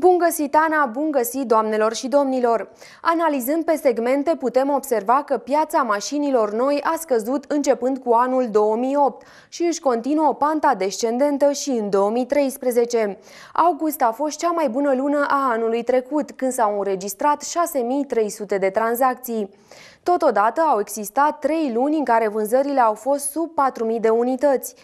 Bun găsit, Ana! Bun găsit, doamnelor și domnilor! Analizând pe segmente, putem observa că piața mașinilor noi a scăzut începând cu anul 2008 și își continuă panta descendentă și în 2013. August a fost cea mai bună lună a anului trecut, când s-au înregistrat 6.300 de tranzacții. Totodată au existat trei luni în care vânzările au fost sub 4.000 de unități.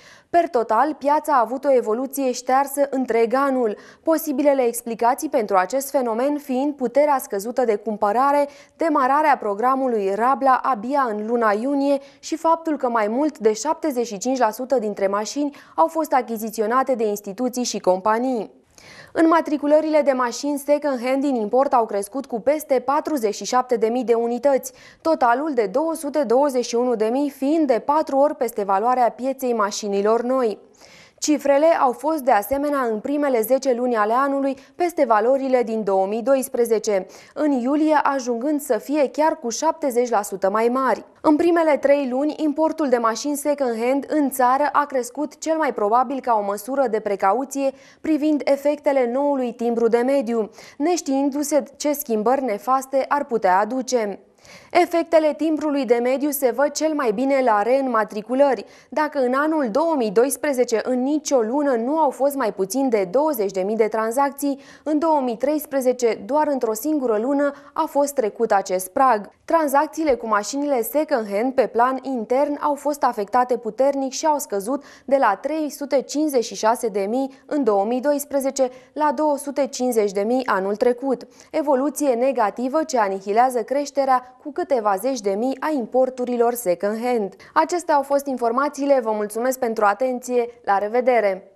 Per total, piața a avut o evoluție ștearsă întreg anul, posibilele explicații pentru acest fenomen fiind puterea scăzută de cumpărare, demararea programului Rabla abia în luna iunie și faptul că mai mult de 75% dintre mașini au fost achiziționate de instituții și companii. În matriculările de mașini second-hand din import au crescut cu peste 47.000 de unități, totalul de 221.000 fiind de patru ori peste valoarea pieței mașinilor noi. Cifrele au fost de asemenea în primele 10 luni ale anului peste valorile din 2012, în iulie ajungând să fie chiar cu 70% mai mari. În primele trei luni, importul de mașini second-hand în țară a crescut cel mai probabil ca o măsură de precauție privind efectele noului timbru de mediu, neștiindu-se ce schimbări nefaste ar putea aduce. Efectele timbrului de mediu se văd cel mai bine la reînmatriculări. Dacă în anul 2012 în nicio lună nu au fost mai puțin de 20.000 de tranzacții, în 2013 doar într-o singură lună a fost trecut acest prag. Tranzacțiile cu mașinile second-hand pe plan intern au fost afectate puternic și au scăzut de la 356.000 în 2012 la 250.000 anul trecut. Evoluție negativă ce anihilează creșterea cu câteva zeci de mii a importurilor second-hand. Acestea au fost informațiile, vă mulțumesc pentru atenție, la revedere!